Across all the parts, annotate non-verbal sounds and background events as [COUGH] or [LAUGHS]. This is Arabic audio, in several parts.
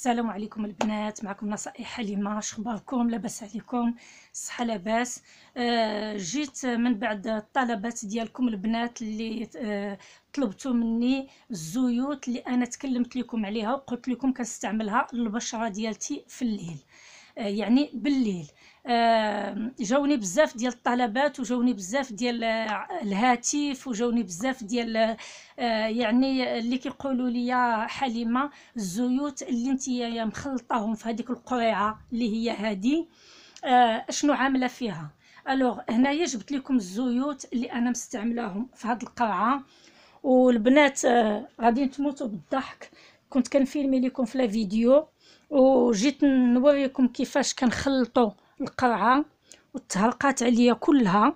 السلام عليكم البنات معكم نصائح حليمه شخباركم لاباس عليكم الصحه لاباس آه، جيت من بعد الطلبات ديالكم البنات اللي آه طلبتوا مني الزيوت اللي انا تكلمت لكم عليها وقلت لكم كنستعملها للبشره ديالتي في الليل آه، يعني بالليل آه، جاوني بزاف ديال الطلبات وجاوني بزاف ديال آه، الهاتف وجاوني بزاف ديال يعني اللي كيقولوا لي حليمه الزيوت اللي انت مخلطاهم في هذيك القريعه اللي هي هذه اشنو عامله فيها الوغ هنايا جبت لكم الزيوت اللي انا مستعملاهم في هذه القرعه والبنات غادي تموتوا بالضحك كنت كنفيلمي لكم في لا فيديو وجيت نوريكم كيفاش كنخلطوا القرعه وتهرقات عليا كلها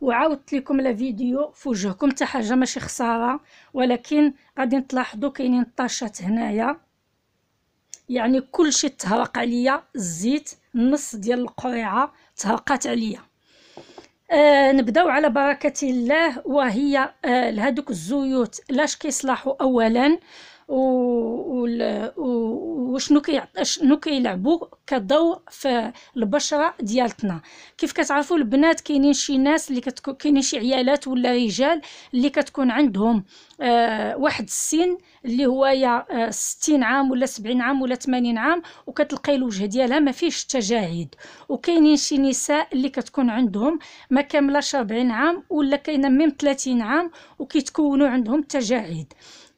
وعاودت لكم لا فيديو في وجهكم حتى حاجه ماشي خساره ولكن غادي تلاحظوا كاينين الطاشات هنايا يعني كل شيء تهرق عليا الزيت النص ديال القريعه تهرقات عليا آه نبداو على بركه الله وهي آه لهذوك الزيوت لاش كيصلحوا اولا وشنو كي شنو كيلعبوا كضوء في البشره ديالتنا كيف كتعرفوا البنات كاينين شي ناس اللي كتكون كاينين شي عيالات ولا رجال اللي كتكون عندهم آه واحد السن اللي هو يا آه 60 عام ولا 70 عام ولا 80 عام وكتلقاي الوجه ديالها ما فيهش تجاعيد وكاينين شي نساء اللي كتكون عندهم ما كاملاش 40 عام ولا كاينه ميم 30 عام وكيتكونوا عندهم تجاعيد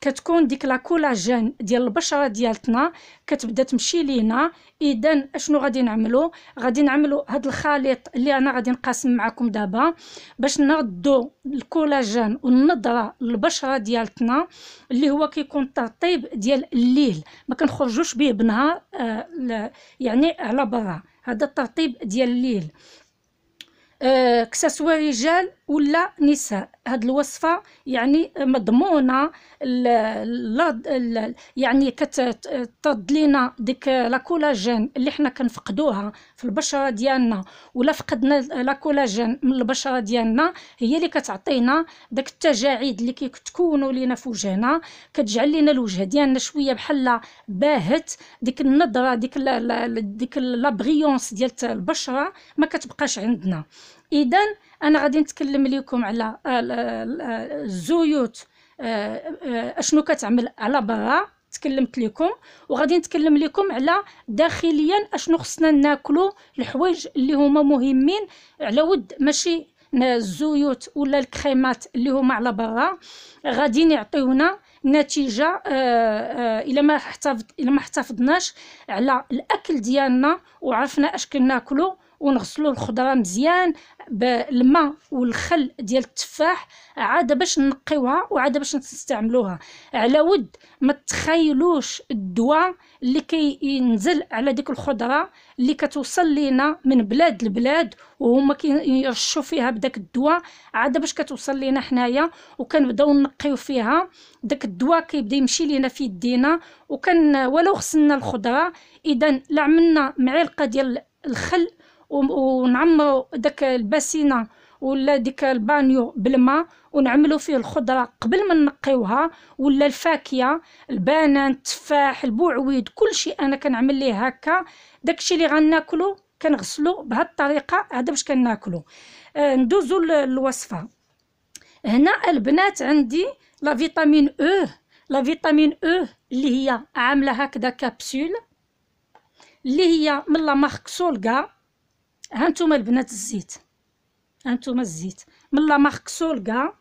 كتكون ديك لا كولاجين ديال البشره ديالتنا كتبدا تمشي لينا اذا اشنو غادي نعملو غادي نعملو هاد الخليط اللي انا غادي نقاسم معكم دابا باش نردو الكولاجين والنضره للبشره ديالتنا اللي هو كيكون ترطيب ديال الليل ما كنخرجوش به بنهار آه يعني على برا هذا الترطيب ديال الليل كساسوا رجال ولا نساء هاد الوصفه يعني مضمونه ال يعني كتطد لينا ديك لاكولاجين اللي حنا كنفقدوها في البشره ديالنا ولا فقدنا لاكولاجين من البشره ديالنا هي اللي كتعطينا داك التجاعيد اللي كتكونوا لينا في وجهنا كتجعل لينا الوجه ديالنا شويه بحال باهت ديك النظره ديك لا ديك لا ديال البشره ما كتبقاش عندنا اذا انا غادي نتكلم لكم على الزيوت آه، آه، اشنو كتعمل على برا تكلمت لكم وغادي نتكلم لكم على داخليا اشنو خصنا ناكلو الحوايج اللي هما مهمين على ود ماشي الزيوت ولا الكريمات اللي هما على برا غادي يعطيونا نتيجه آه، الا ما احتفظ الا ما احتفظناش على الاكل ديالنا وعرفنا اش كناكلو ونغسلوا الخضره مزيان بالماء والخل ديال التفاح عاد باش نقيوها وعاد باش نستعملوها على ود ما تخيلوش الدواء اللي كينزل كي على ديك الخضره اللي كتوصل لينا من بلاد لبلاد وهما كيرشوا فيها بداك الدواء عاد باش كتوصل لينا حنايا وكنبداو نقيو فيها داك الدواء كيبدا يمشي لينا في يدينا وكان ولو غسلنا الخضره اذا لعملنا معلقه ديال الخل ونعمروا داك الباسينه ولا ديك البانيو بالماء ونعملوا فيه الخضره قبل ما نقيوها ولا الفاكهه البنان التفاح البوعويد كل شيء انا كنعمل ليه هكا داكشي اللي غناكلو كنغسلو بهاد الطريقه هذا باش كناكلو آه ندوزو للوصفه هنا البنات عندي لا فيتامين او e، لا فيتامين او e اللي هي عامله هكذا كابسول اللي هي من لا مارك سولغا هانتوما البنات الزيت هانتوما الزيت من لا مارك سولغا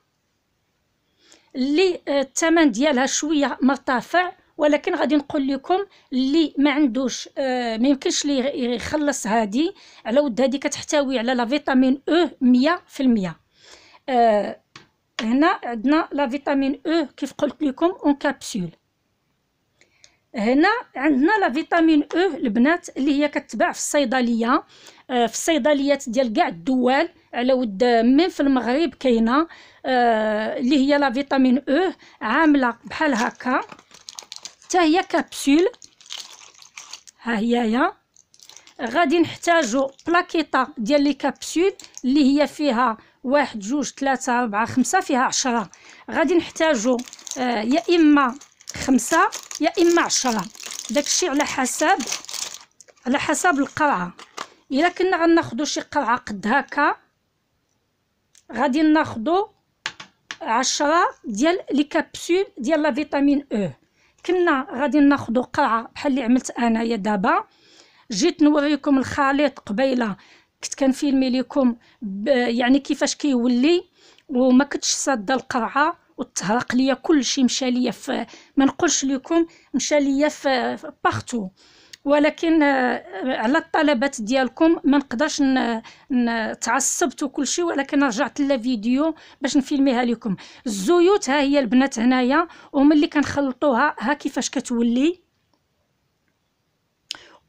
اللي آه، الثمن ديالها شويه مرتفع ولكن غادي نقول لكم اللي ما عندوش آه ما يمكنش لي يخلص هادي على ود هادي كتحتوي على لا فيتامين او 100% آه هنا عندنا لا فيتامين او كيف قلت لكم اون كابسول هنا عندنا لا فيتامين او e، البنات اللي هي كتباع في الصيدليه آه، في الصيدليات ديال كاع الدول على ود من في المغرب كاينه آه، اللي هي لا فيتامين او e، عامله بحال هكا حتى هي كابسول ها يا. غادي نحتاجو بلاكيطه ديال لي كابسول اللي هي فيها واحد جوج ثلاثة أربعة خمسة فيها عشرة غادي نحتاجو آه يا إما خمسة يا إما عشرة داكشي على حسب على حسب القرعة إلا كنا غناخدو شي قرعة قد هكا غادي ناخدو عشرة ديال لي كابسول ديال لا فيتامين او e. كنا غادي ناخدو قرعة بحال اللي عملت انايا دابا جيت نوريكم الخليط قبيله كنت كنفيلمي ليكم يعني كيفاش كيولي وما كنتش صاده القرعه وتهرق ليا كلشي مشى ليا في ما نقولش لكم مشى ليا في بارتو ولكن آه، على الطلبات ديالكم ما نقدرش تعصبت وكل شيء ولكن رجعت فيديو باش نفيلميها لكم الزيوت ها هي البنات هنايا وملي كنخلطوها ها كيفاش كتولي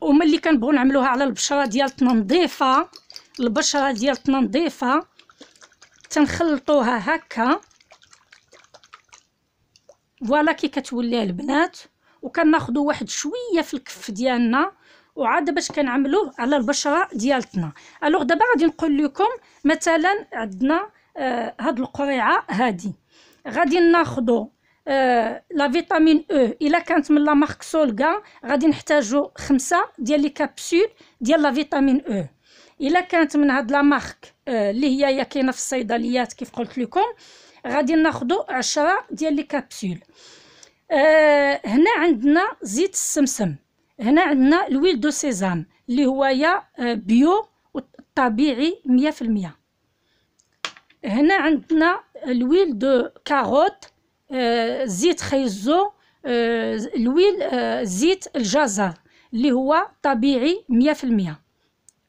وملي كنبغوا نعملوها على البشره ديالتنا نظيفه البشره ديالتنا نظيفه تنخلطوها هكا فوالا كي كتولي البنات وكناخذوا واحد شويه في الكف ديالنا وعاد باش كنعملوه على البشره ديالتنا الوغ دابا غادي نقول لكم مثلا عندنا آه هاد القريعه هادي غادي ناخذوا آه، لا فيتامين او e. الا كانت من لا مارك سولغا غادي نحتاجو خمسة ديال لي كابسول ديال لا فيتامين او e. الا كانت من هاد لا مارك آه، اللي هي يا كاينه في الصيدليات كيف قلت لكم غادي ناخذوا عشرة ديال لي كابسول آه هنا عندنا زيت السمسم هنا عندنا الويل دو سيزام اللي هو يا آه، بيو طبيعي مية في المية هنا عندنا الويل دو كاروت آه زيت خيزو آه الويل آه زيت الجزر اللي هو طبيعي مية في المية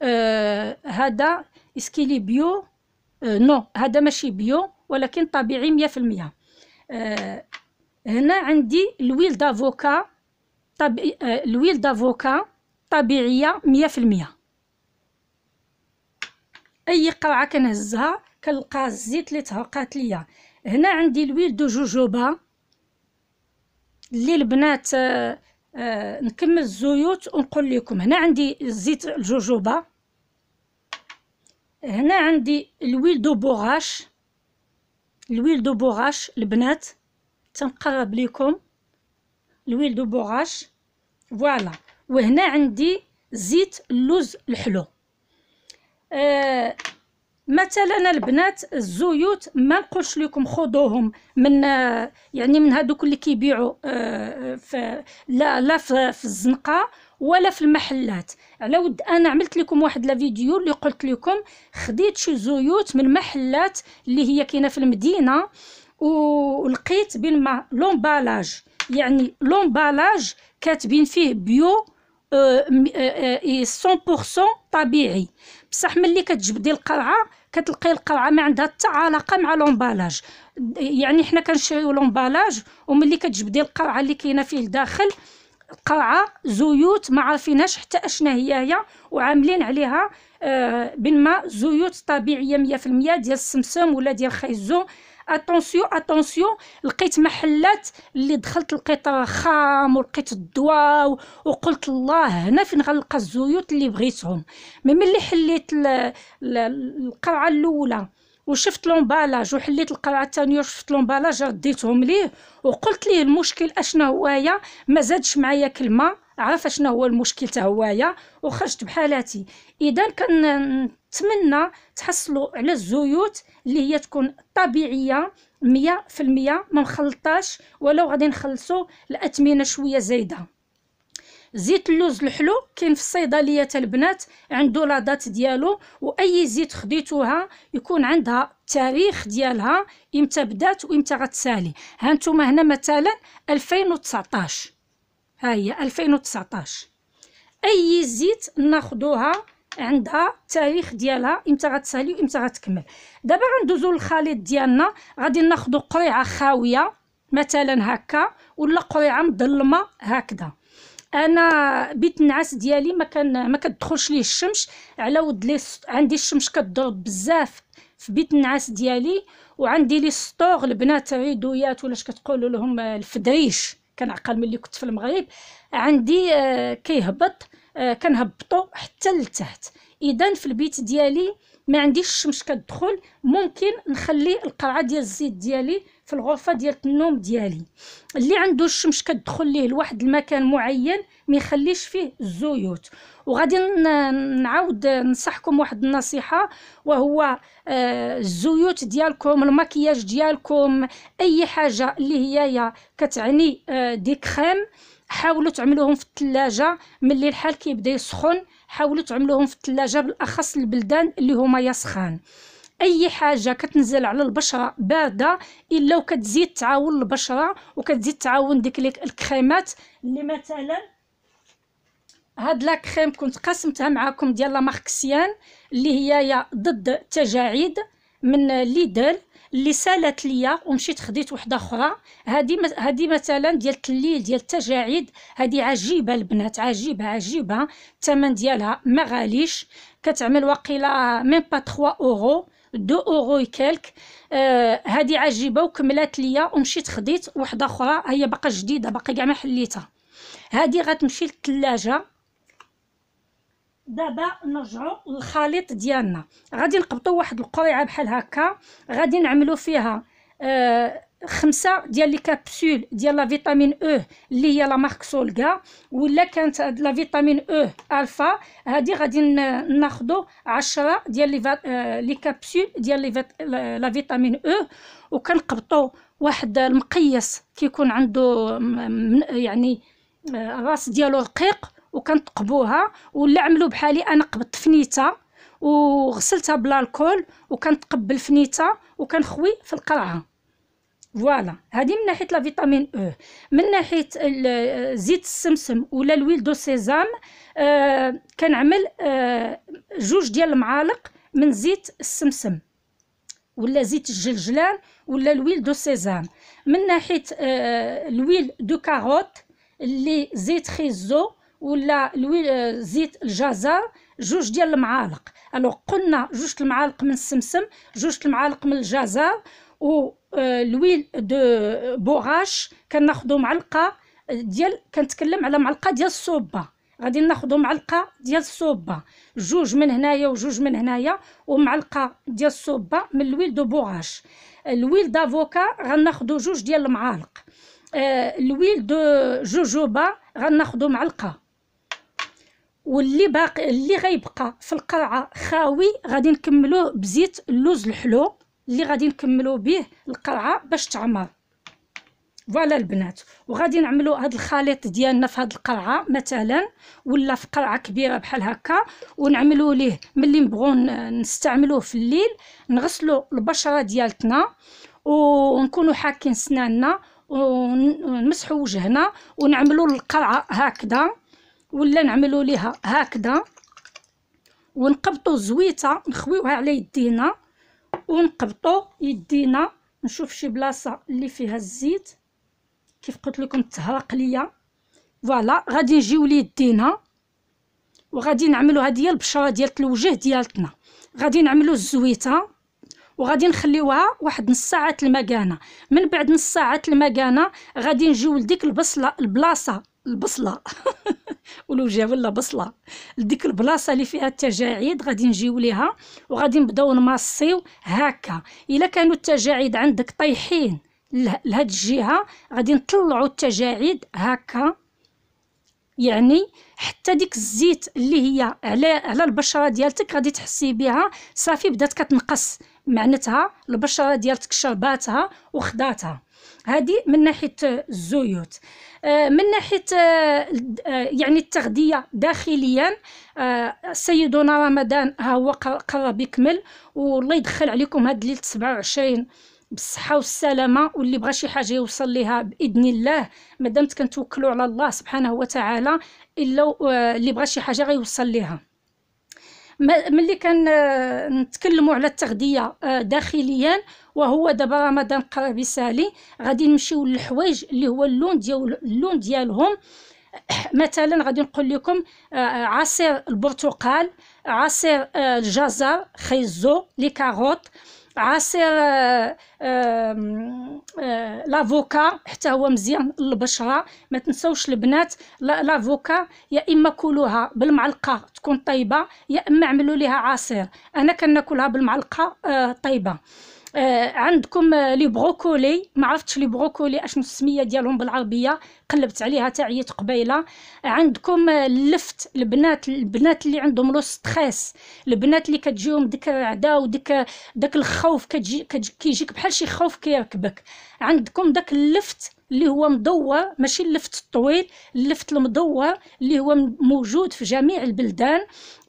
آه، هذا اسكيلي بيو آه، نو هذا ماشي بيو ولكن طبيعي مية في المية آه، هنا عندي الويل دافوكا طب... الويل دافوكا طبيعية مية في المية أي قرعة كنهزها كنلقى الزيت اللي تهرقات ليا هنا عندي الويل دو جوجوبا اللي البنات آه آه نكمل الزيوت ونقول لكم هنا عندي زيت الجوجوبا هنا عندي الويل دو بوغاش الويل دو بوغاش البنات تنقرب لكم الويل دو بوغاش فوالا وهنا عندي زيت اللوز الحلو آه مثلا البنات الزيوت ما نقولش لكم خذوهم من آه، يعني من هذوك اللي كيبيعوا آه, آه، لا لا في الزنقه ولا في المحلات على ود انا عملت لكم واحد لا فيديو اللي قلت لكم خديت شي زيوت من محلات اللي هي كاينه في المدينه ولقيت ما لومبالاج يعني لومبالاج كاتبين فيه بيو 100% آه، آه، آه، إيه، طبيعي بصح ملي كتجبدي القرعه كتلقاي القرعه ما عندها حتى علاقه مع لومبالاج يعني حنا كنشريو لومبالاج وملي كتجبدي القرعه اللي كاينه فيه الداخل قرعه زيوت ما عارفينهاش حتى اشنا هي هي وعاملين عليها آه بالماء زيوت طبيعيه 100% ديال السمسم ولا ديال خيزو اتونسيو اتونسيو لقيت محلات اللي دخلت لقيت خام ولقيت الدواء وقلت الله هنا فين غنلقى الزيوت اللي بغيتهم ملي حليت القرعه الاولى وشفت لومبالاج وحليت القرعه الثانيه وشفت لومبالاج رديتهم ليه وقلت ليه المشكل اشنا هوايا ما زادش معايا كلمه عرف اشنا هو المشكل تا هوايا وخرجت بحالاتي اذا كنتمنى تحصلوا على الزيوت اللي هي تكون طبيعيه مية في المية ما مخلطاش ولو غادي نخلصوا الاثمنه شويه زايده زيت اللوز الحلو كاين في الصيدليه البنات عنده دات ديالو واي زيت خديتوها يكون عندها التاريخ ديالها امتى بدات وامتى غتسالي هانتوما هنا مثلا 2019 ها هي 2019 اي زيت ناخذوها عندها التاريخ ديالها امتى غتسالي وامتى غتكمل دابا غندوزو للخليط ديالنا غادي ناخذ قريعه خاويه مثلا هكا ولا قريعه مظلمه هكذا انا بيت النعاس ديالي ما كان ما كتدخلش ليه الشمس على ود لي عندي الشمس كتضرب بزاف في بيت النعاس ديالي وعندي لي سطوغ البنات عيدويات ولا كتقولوا لهم آه، الفدريش كنعقل ملي كنت في المغرب عندي آه، كيهبط آه، كنهبطو حتى لتحت اذا في البيت ديالي ما عنديش الشمس كتدخل ممكن نخلي القرعه ديال الزيت ديالي في الغرفه ديال النوم ديالي اللي عنده الشمس كتدخل ليه لواحد المكان معين ما يخليش فيه الزيوت وغادي نعاود ننصحكم واحد النصيحه وهو آه، الزيوت ديالكم المكياج ديالكم اي حاجه اللي هي كتعني آه، دي كريم حاولوا تعملوهم في الثلاجه ملي الحال كيبدا يسخن حاولوا تعملوهم في الثلاجه بالاخص البلدان اللي هما يسخان اي حاجه كتنزل على البشره بارده الا وكتزيد تعاون البشره وكتزيد تعاون ديك الكريمات اللي مثلا هاد لا كريم كنت قاسمتها معاكم ديال لا اللي هي ضد التجاعيد من ليدل اللي سالت ليا ومشيت خديت وحده اخرى هذه هذه مثلا ديال التليل ديال التجاعيد هذه عجيبه البنات عجيبه عجيبه الثمن ديالها ما غاليش كتعمل واقيلا ميم با 3 اورو دو اورو كالك هذه آه عجيبه وكملات ليا ومشيت خديت وحده اخرى هي باقا جديده باقا كاع ما حليتها هذه غتمشي للثلاجه دابا نرجعوا للخليط ديالنا غادي نقبطوا واحد القريعه بحال هكا غادي نعملوا فيها آه خمسة ديال لي كابسول ديال لا فيتامين او e اللي هي لا مارك سولغا ولا كانت لا فيتامين او e الفا هادي غادي ناخدو عشرة ديال لي فات... آه، لي كابسول ديال لي فات... لا فيتامين او e. وكنقبطو واحد المقياس كيكون عنده يعني الراس آه، ديالو رقيق وكنتقبوها ولا عملوا بحالي انا قبضت فنيته وغسلتها بالالكول وكنتقبل فنيته وكنخوي في القرعه فوالا هذه من ناحيه لا فيتامين او من ناحيه زيت السمسم ولا الويل دو سيزام آه كنعمل آه جوج ديال المعالق من زيت السمسم ولا زيت الجلجلان ولا الويل دو سيزام من ناحيه آه الويل دو كاروت اللي زيت خيزو ولا آه، زيت الجزر جوج ديال المعالق الو قلنا جوج المعالق من السمسم جوج المعالق من الجزر و آه، لويل دو بوغاش كناخذو معلقه آه، ديال كنتكلم على معلقه ديال الصوبه غادي ناخذو معلقه ديال الصوبه جوج من هنايا وجوج من هنايا ومعلقه ديال الصوبه من لويل دو بوغاش لويل دافوكا غناخذو جوج ديال المعالق لويل دو جوجوبا غناخذو معلقه واللي باقي اللي غيبقى في القرعه خاوي غادي نكملوه بزيت اللوز الحلو اللي غادي نكملو به القرعه باش تعمر فوالا البنات وغادي نعملو هاد الخليط ديالنا في هاد القرعه مثلا ولا في قرعه كبيره بحال هكا ونعملو ليه ملي نبغو نستعملوه في الليل نغسلو البشره ديالتنا ونكونوا حاكين سناننا ونمسحو وجهنا ونعملو القرعه هكذا ولا نعملوا ليها هكذا ونقبطوا زويته نخويوها على يدينا ونقبطوا يدينا نشوف شي بلاصه اللي فيها الزيت كيف قلت لكم تهرق ليا فوالا غادي نجيو ليدينا وغادي نعملوا هذه البشره ديال الوجه ديالتنا غادي نعملوا الزويته وغادي نخليوها واحد نص ساعه المكانه من بعد نص ساعه المكانه غادي نجيو لديك البصله البلاصه البصله [LAUGHS] ولو جا ولا بصله لديك البلاصه اللي فيها التجاعيد غادي نجيو ليها وغادي نبداو نمصيو هكا الا كانوا التجاعيد عندك طايحين لهاد الجهه غادي نطلعوا التجاعيد هكا يعني حتى ديك الزيت اللي هي على على البشره ديالتك غادي تحسي بها صافي بدات كتنقص معناتها البشره ديالتك شرباتها وخداتها هذه من ناحيه الزيوت آه، من ناحيه آه، آه، يعني التغذيه داخليا سيدنا رمضان ها هو قرب يكمل والله يدخل عليكم هاد ليله 27 بالصحه والسلامه واللي بغى شي حاجه يوصل ليها باذن الله مادام كنتوكلوا على الله سبحانه وتعالى الا اللي بغى شي حاجه غيوصل ليها ملي كنتكلموا على التغذيه داخليا وهو دابا رمضان قرب يسالي غادي نمشيو للحوايج اللي هو اللون ديال اللون ديالهم [COUGHS] مثلا غادي نقول لكم آه، آه، عصير البرتقال عصير آه، الجزر خيزو لي كاروت عصير لافوكا حتى هو مزيان للبشره ما تنساوش البنات لافوكا يا اما كلوها بالمعلقه تكون طيبه يا اما عملوا ليها عصير انا كناكلها بالمعلقه طيبه آه عندكم آه لي بروكولي ما عرفتش لي بروكولي اشنو السميه ديالهم بالعربيه قلبت عليها تاع عييت قبيله عندكم آه اللفت البنات البنات اللي عندهم لو ستريس البنات اللي كتجيهم ديك الرعده وديك داك الخوف كتجي كيجيك بحال شي خوف كيركبك عندكم داك اللفت اللي هو مدور ماشي اللفت الطويل اللفت المدور اللي هو موجود في جميع البلدان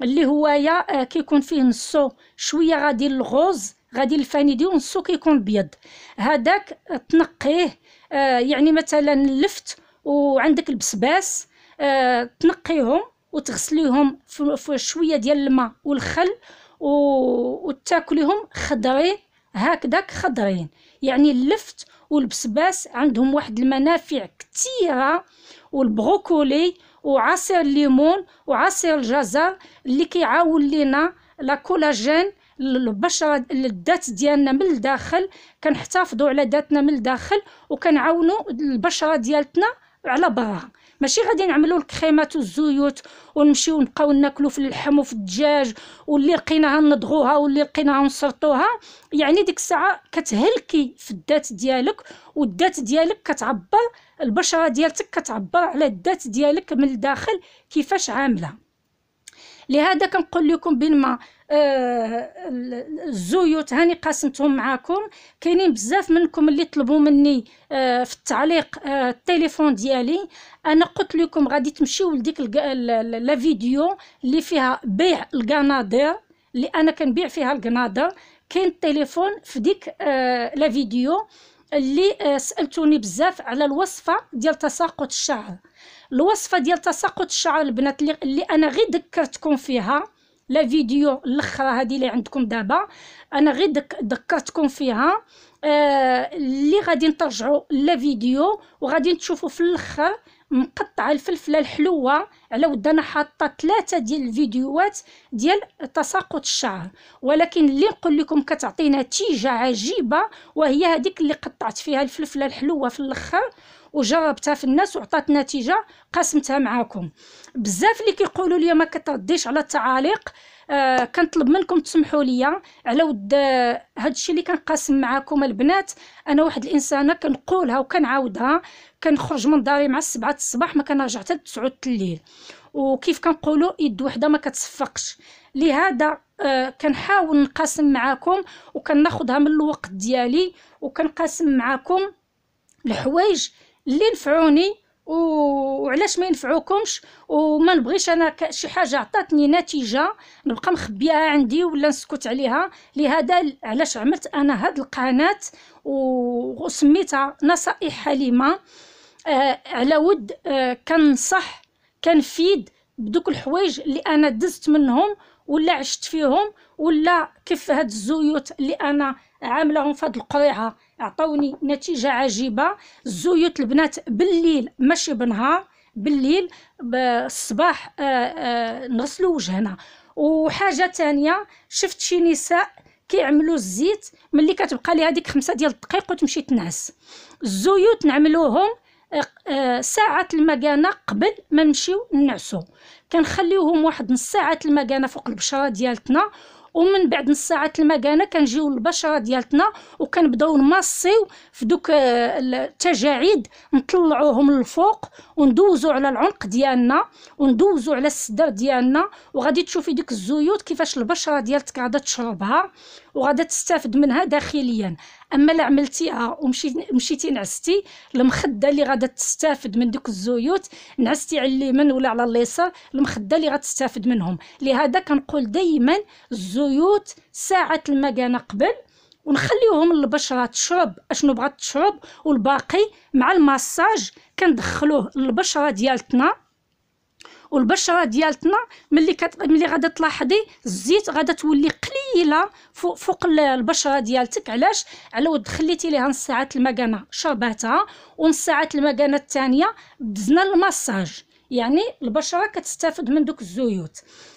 اللي هو يا آه، كيكون فيه نصو شويه غادي الغوز غادي الفاني ديالو نصو كيكون بيض هذاك تنقيه آه، يعني مثلا اللفت وعندك البسباس آه، تنقيهم وتغسليهم في شويه ديال الماء والخل وتاكليهم خضرين هكذاك خضرين يعني اللفت والبسباس عندهم واحد المنافع كثيره والبروكولي وعصير الليمون وعصير الجزر اللي كيعاون لينا لا كولاجين البشره الذات ديالنا من الداخل كنحتافظوا على ذاتنا من الداخل وكنعاونوا البشره ديالتنا على برا ماشي غادي نعملوا الكريمات والزيوت ونمشيو نبقاو ناكلو في اللحم وفي الدجاج واللي لقيناها نضغوها واللي لقيناها نسرطوها يعني ديك الساعه كتهلكي في الذات ديالك والذات ديالك كتعبر البشره ديالتك كتعبر على الذات ديالك من الداخل كيفاش عامله لهذا كنقول لكم بين ما آه، الزيوت هاني قاسمتهم معاكم كاينين بزاف منكم اللي طلبوا مني آه، في التعليق آه، التليفون ديالي انا قلت لكم غادي تمشيو لديك لا فيديو اللي فيها بيع القنادر اللي انا كنبيع فيها القناده كاين التليفون في ديك لا فيديو اللي سالتوني بزاف على الوصفه ديال تساقط الشعر الوصفه ديال تساقط الشعر البنات اللي انا غير ذكرتكم فيها لا فيديو الاخره هذه اللي عندكم دابا انا غير دك ذكرتكم فيها آه اللي غادي نرجعوا لا فيديو وغادي تشوفوا في الاخر مقطعه الفلفله الحلوه على ود انا حاطه ثلاثه ديال الفيديوهات ديال تساقط الشعر ولكن اللي نقول لكم كتعطي نتيجه عجيبه وهي هذيك اللي قطعت فيها الفلفله الحلوه في الاخر وجربتها في الناس وعطات نتيجه قسمتها معاكم بزاف اللي كيقولوا لي ما كترديش على التعاليق آه كنطلب منكم تسمحوا لي على ود هذا آه، الشيء اللي كنقاسم معاكم البنات انا واحد الانسانه كنقولها وكنعاودها كنخرج من داري مع السبعة الصباح ما كنرجع حتى 9 الليل وكيف كنقولوا يد وحده ما كتصفقش لهذا آه كنحاول نقاسم معاكم وكناخذها من الوقت ديالي وكنقاسم معاكم الحوايج اللي نفعوني وعلاش ما ينفعوكمش وما نبغيش انا شي حاجه عطاتني نتيجه نبقى مخبيها عندي ولا نسكت عليها لهذا علاش عملت انا هاد القناه وسميتها نصائح حليمه آه على ود آه كنصح كنفيد بدوك الحوايج اللي انا دزت منهم ولا عشت فيهم ولا كيف هاد الزيوت اللي انا عاملهم في هاد القريعه عطاوني نتيجه عجيبه الزيوت البنات بالليل ماشي بنهار بالليل الصباح آه، آه، نغسلو وجهنا وحاجه تانية شفت شي نساء كيعملوا الزيت ملي كتبقى لي هذيك خمسة ديال الدقائق وتمشي تنعس الزيوت نعملوهم آه، ساعة المكانة قبل ما نمشيو نعسو كنخليوهم واحد نص ساعة المكانة فوق البشرة ديالتنا ومن بعد نص ساعه المكانه كنجيو للبشره ديالتنا وكنبداو نمصيو في دوك آه، التجاعيد نطلعوهم للفوق وندوزو على العنق ديالنا وندوزو على السدر ديالنا وغادي تشوفي ديك الزيوت كيفاش البشره ديالتك غادا تشربها وغادا تستافد منها داخليا اما لا عملتيها ومشيتي مشيتي نعستي المخده اللي غادا تستافد من دوك الزيوت نعستي على اليمين ولا على اليسار المخده اللي غتستافد منهم لهذا كنقول دائما الزيوت ساعه المكانه قبل ونخليوهم البشره تشرب اشنو بغات تشرب والباقي مع الماساج كندخلوه للبشره ديالتنا والبشره ديالتنا ملي كت... ملي غادا تلاحظي الزيت غادا تولي قليله فوق, فوق البشره ديالتك علاش على ود خليتي ليها نص ساعه المكانه شرباتها ونص ساعه المكانه الثانيه بزنا المساج يعني البشره كتستافد من دوك الزيوت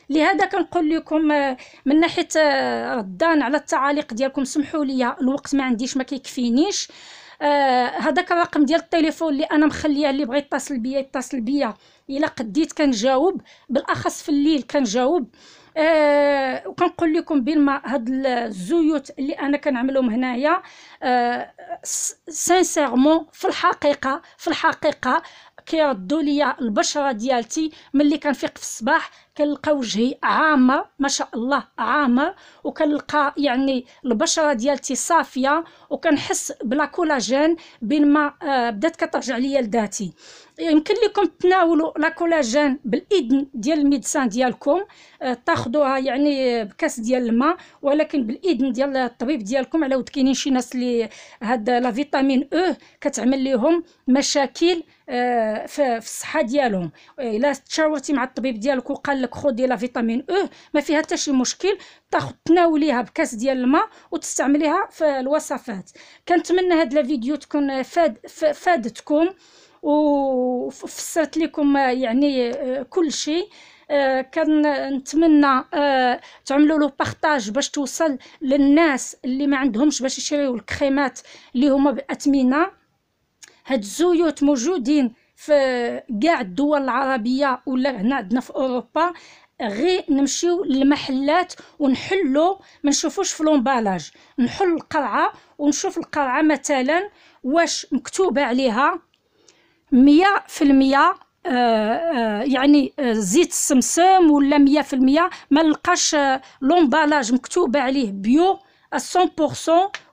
لهذا كنقول لكم آه، من ناحيه ردان آه، على التعاليق ديالكم سمحوا لي الوقت ما عنديش ما كيكفينيش آه، هذاك الرقم ديال التليفون اللي انا مخليه اللي بغى يتصل بيا يتصل بيا الا قديت كنجاوب بالاخص في الليل كنجاوب آه وكنقول لكم بالما هاد الزيوت اللي انا كنعملهم هنايا آه في الحقيقه في الحقيقه كيردوا ليا البشره ديالتي ملي كنفيق في الصباح كنلقى وجهي عامر ما شاء الله عامر وكنلقى يعني البشره ديالتي صافيه وكنحس بلا كولاجين بين ما آه، بدات كترجع ليا لذاتي يمكن لكم تناولوا لا كولاجين بالاذن ديال الميدسان ديالكم آه، تاخذوها يعني بكاس ديال الماء ولكن بالاذن ديال الطبيب ديالكم على ود كاينين شي ناس اللي هاد لا فيتامين او e كتعمل لهم مشاكل آه، في الصحه ديالهم الا تشاورتي مع الطبيب ديالك وقال لك لك خذي لا فيتامين او ما فيها حتى شي مشكل تاخذ تناوليها بكاس ديال الماء وتستعمليها في الوصفات كنتمنى هاد الفيديو تكون فاد فادتكم وفسرت لكم يعني كل شيء كنتمنى آه، تعملوا له بارطاج باش توصل للناس اللي ما عندهمش باش يشريو الكريمات اللي هما باثمنه هاد الزيوت موجودين في كاع الدول العربيه ولا هنا عندنا في اوروبا غير نمشيو للمحلات ونحلو ما نشوفوش في لومبالاج نحل القرعه ونشوف القرعه مثلا واش مكتوبه عليها مية في المية آه، آه، يعني آه، زيت السمسم ولا مية ما نلقاش لومبالاج مكتوبه عليه بيو 100%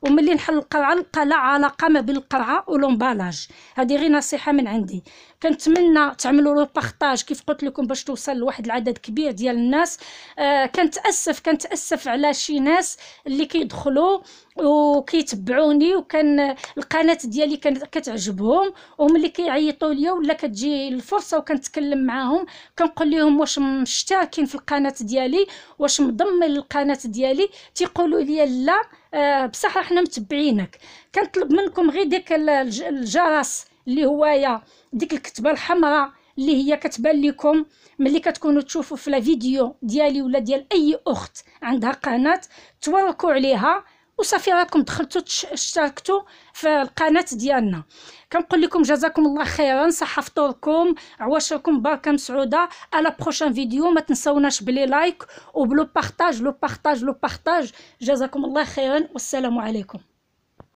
وملي نحل القرعه نلقى لا علاقه ما بين القرعه ولومبالاج هذه غير نصيحه من عندي كنتمنى تعملوا لو بارطاج كيف قلت لكم باش توصل لواحد العدد كبير ديال الناس آه كنتاسف كنتاسف على شي ناس اللي كيدخلوا وكيتبعوني وكان القناه ديالي كانت كتعجبهم وملي كيعيطوا ليا ولا كتجي الفرصه وكنتكلم معاهم كنقول لهم واش مشتركين في القناه ديالي واش مضمن للقناه ديالي تيقولوا لي لا آه، بصح حنا متبعينك كنطلب منكم غير ديك الجرس اللي هوايا ديك الكتبه الحمراء اللي هي كتبان لكم ملي كتكونوا تشوفوا في لا فيديو ديالي ولا ديال اي اخت عندها قناه توركوا عليها وصافي راكم دخلتوا اشتركتوا في القناه ديالنا كنقول لكم جزاكم الله خيرا صحه فطوركم عواشركم بركه مسعوده على بروشان فيديو ما تنساوناش بلي لايك وبلو بارطاج لو بارطاج لو بارطاج جزاكم الله خيرا والسلام عليكم